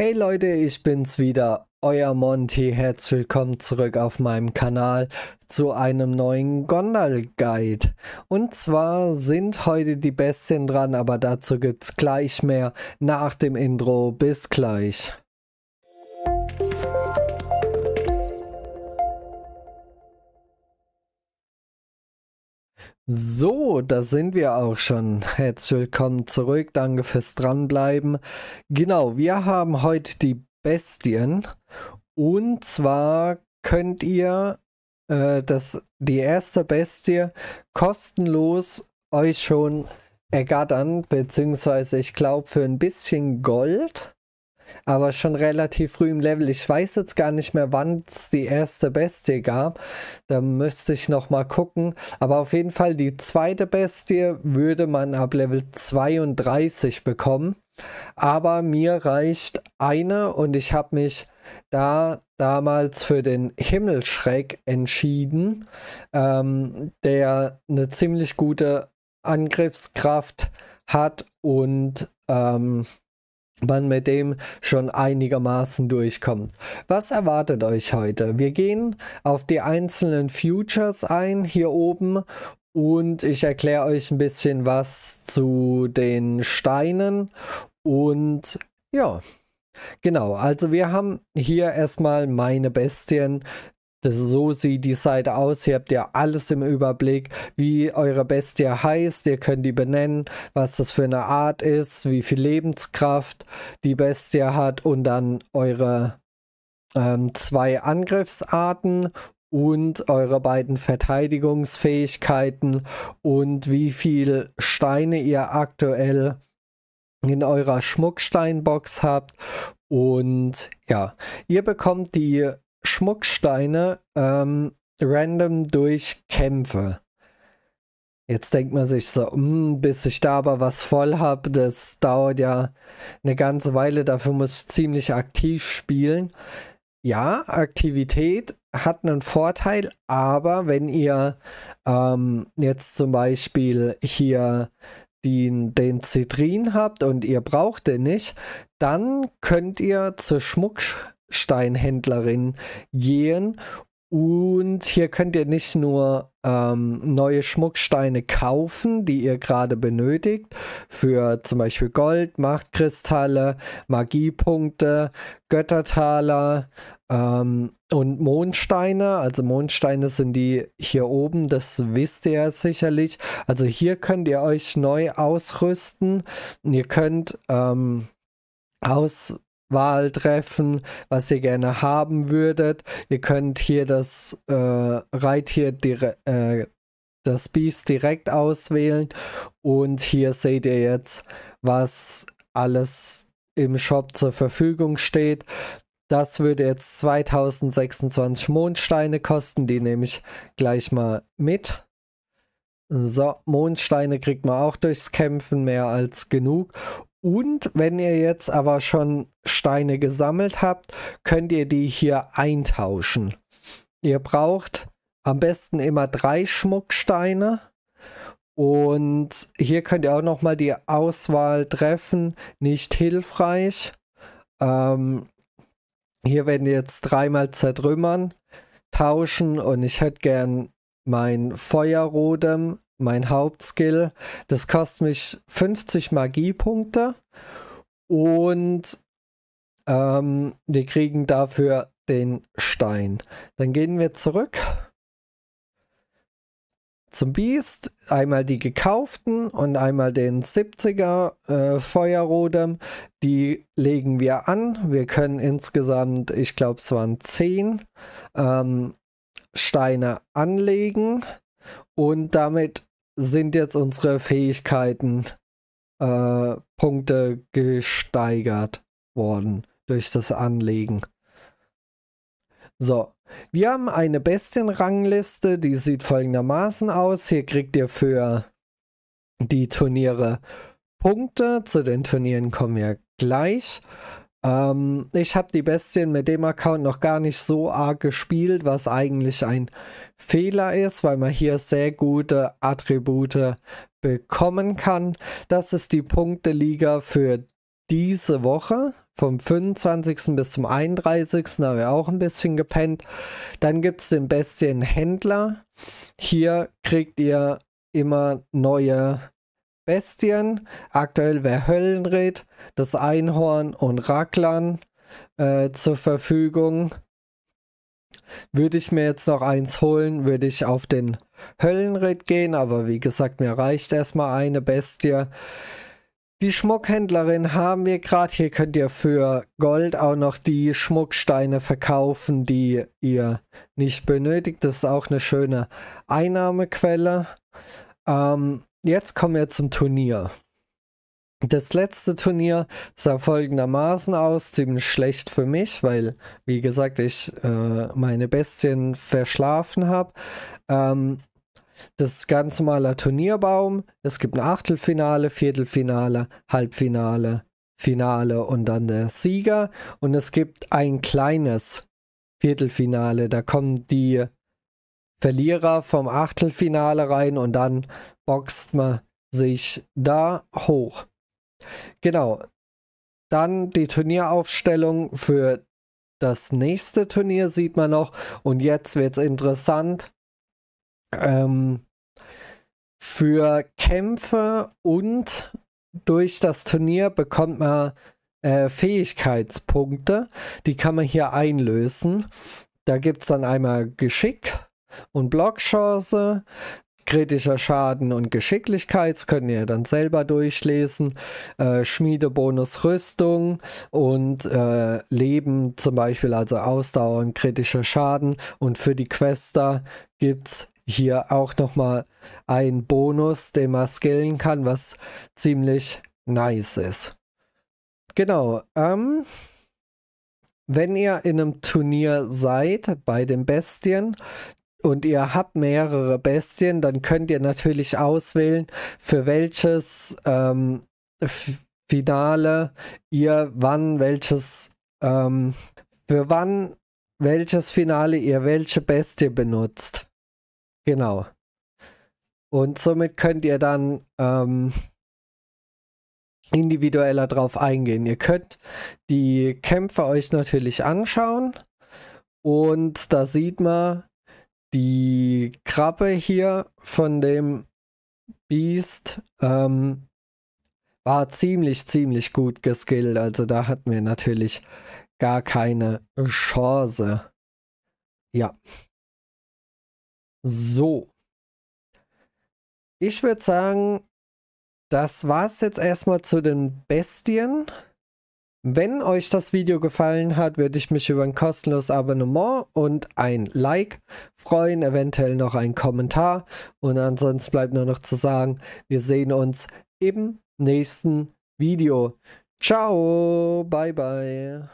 Hey Leute, ich bin's wieder, euer Monty. Herzlich willkommen zurück auf meinem Kanal zu einem neuen Gondal guide Und zwar sind heute die Bestien dran, aber dazu gibt's gleich mehr nach dem Intro. Bis gleich. So, da sind wir auch schon. Herzlich willkommen zurück. Danke fürs Dranbleiben. Genau, wir haben heute die Bestien. Und zwar könnt ihr äh, das, die erste Bestie kostenlos euch schon ergattern. Beziehungsweise, ich glaube, für ein bisschen Gold aber schon relativ früh im Level. Ich weiß jetzt gar nicht mehr, wann es die erste Bestie gab. Da müsste ich nochmal gucken. Aber auf jeden Fall die zweite Bestie würde man ab Level 32 bekommen. Aber mir reicht eine und ich habe mich da damals für den Himmelschreck entschieden, ähm, der eine ziemlich gute Angriffskraft hat und ähm, man mit dem schon einigermaßen durchkommt. Was erwartet euch heute? Wir gehen auf die einzelnen Futures ein hier oben und ich erkläre euch ein bisschen was zu den Steinen und ja. Genau, also wir haben hier erstmal meine Bestien, das, so sieht die Seite aus. Hier habt ihr alles im Überblick, wie eure Bestie heißt. Ihr könnt die benennen, was das für eine Art ist, wie viel Lebenskraft die Bestie hat und dann eure ähm, zwei Angriffsarten und eure beiden Verteidigungsfähigkeiten und wie viel Steine ihr aktuell in eurer Schmucksteinbox habt. Und ja, ihr bekommt die Schmucksteine ähm, random durch Kämpfe. Jetzt denkt man sich so, mh, hm, bis ich da aber was voll habe, das dauert ja eine ganze Weile, dafür muss ich ziemlich aktiv spielen. Ja, Aktivität hat einen Vorteil, aber wenn ihr ähm, jetzt zum Beispiel hier den, den Zitrin habt und ihr braucht den nicht, dann könnt ihr zur Schmuck, Steinhändlerin gehen. Und hier könnt ihr nicht nur ähm, neue Schmucksteine kaufen, die ihr gerade benötigt, für zum Beispiel Gold, Machtkristalle, Magiepunkte, Göttertaler ähm, und Mondsteine. Also Mondsteine sind die hier oben, das wisst ihr ja sicherlich. Also hier könnt ihr euch neu ausrüsten. Ihr könnt ähm, aus Wahl treffen, was ihr gerne haben würdet. Ihr könnt hier das äh, Reittier, äh, das Biest direkt auswählen und hier seht ihr jetzt, was alles im Shop zur Verfügung steht. Das würde jetzt 2026 Mondsteine kosten, die nehme ich gleich mal mit. So, Mondsteine kriegt man auch durchs Kämpfen mehr als genug. Und wenn ihr jetzt aber schon Steine gesammelt habt, könnt ihr die hier eintauschen. Ihr braucht am besten immer drei Schmucksteine. Und hier könnt ihr auch nochmal die Auswahl treffen. Nicht hilfreich. Ähm, hier werden jetzt dreimal zertrümmern, tauschen und ich hätte gern mein Feuerrodem mein Hauptskill. Das kostet mich 50 Magiepunkte und ähm, wir kriegen dafür den Stein. Dann gehen wir zurück zum Biest. Einmal die gekauften und einmal den 70er äh, Feuerrodem. Die legen wir an. Wir können insgesamt, ich glaube es waren 10 ähm, Steine anlegen und damit sind jetzt unsere Fähigkeiten äh, Punkte gesteigert worden durch das Anlegen. So, wir haben eine Bestienrangliste, die sieht folgendermaßen aus. Hier kriegt ihr für die Turniere Punkte. Zu den Turnieren kommen wir gleich. Ähm, ich habe die Bestien mit dem Account noch gar nicht so arg gespielt, was eigentlich ein Fehler ist, weil man hier sehr gute Attribute bekommen kann. Das ist die Punkteliga für diese Woche. Vom 25. bis zum 31. haben wir auch ein bisschen gepennt. Dann gibt es den Bestienhändler. Hier kriegt ihr immer neue Bestien, aktuell wäre Höllenred, das Einhorn und Raglan äh, zur Verfügung. Würde ich mir jetzt noch eins holen, würde ich auf den Höllenritt gehen, aber wie gesagt, mir reicht erstmal eine Bestie. Die Schmuckhändlerin haben wir gerade. Hier könnt ihr für Gold auch noch die Schmucksteine verkaufen, die ihr nicht benötigt. Das ist auch eine schöne Einnahmequelle. Ähm, jetzt kommen wir zum Turnier. Das letzte Turnier sah folgendermaßen aus, ziemlich schlecht für mich, weil, wie gesagt, ich äh, meine Bestien verschlafen habe. Ähm, das ganz normaler Turnierbaum. Es gibt ein Achtelfinale, Viertelfinale, Halbfinale, Finale und dann der Sieger. Und es gibt ein kleines Viertelfinale. Da kommen die Verlierer vom Achtelfinale rein und dann boxt man sich da hoch. Genau. Dann die Turnieraufstellung für das nächste Turnier sieht man noch. Und jetzt wird es interessant. Ähm, für Kämpfe und durch das Turnier bekommt man äh, Fähigkeitspunkte. Die kann man hier einlösen. Da gibt es dann einmal Geschick, und Blockchance. Kritischer Schaden und Geschicklichkeit können ihr dann selber durchlesen. Äh, Schmiedebonus Rüstung und äh, Leben zum Beispiel, also Ausdauer und kritischer Schaden. Und für die Quester gibt es hier auch nochmal einen Bonus, den man skillen kann, was ziemlich nice ist. Genau. Ähm, wenn ihr in einem Turnier seid bei den Bestien, und ihr habt mehrere Bestien, dann könnt ihr natürlich auswählen, für welches ähm, Finale ihr wann welches ähm, für wann welches Finale ihr welche Bestie benutzt. Genau. Und somit könnt ihr dann ähm, individueller drauf eingehen. Ihr könnt die Kämpfe euch natürlich anschauen und da sieht man, die Krabbe hier von dem Beast ähm, war ziemlich, ziemlich gut geskillt. Also da hatten wir natürlich gar keine Chance. Ja. So. Ich würde sagen, das war es jetzt erstmal zu den Bestien. Wenn euch das Video gefallen hat, würde ich mich über ein kostenloses Abonnement und ein Like freuen, eventuell noch einen Kommentar. Und ansonsten bleibt nur noch zu sagen, wir sehen uns im nächsten Video. Ciao, bye bye.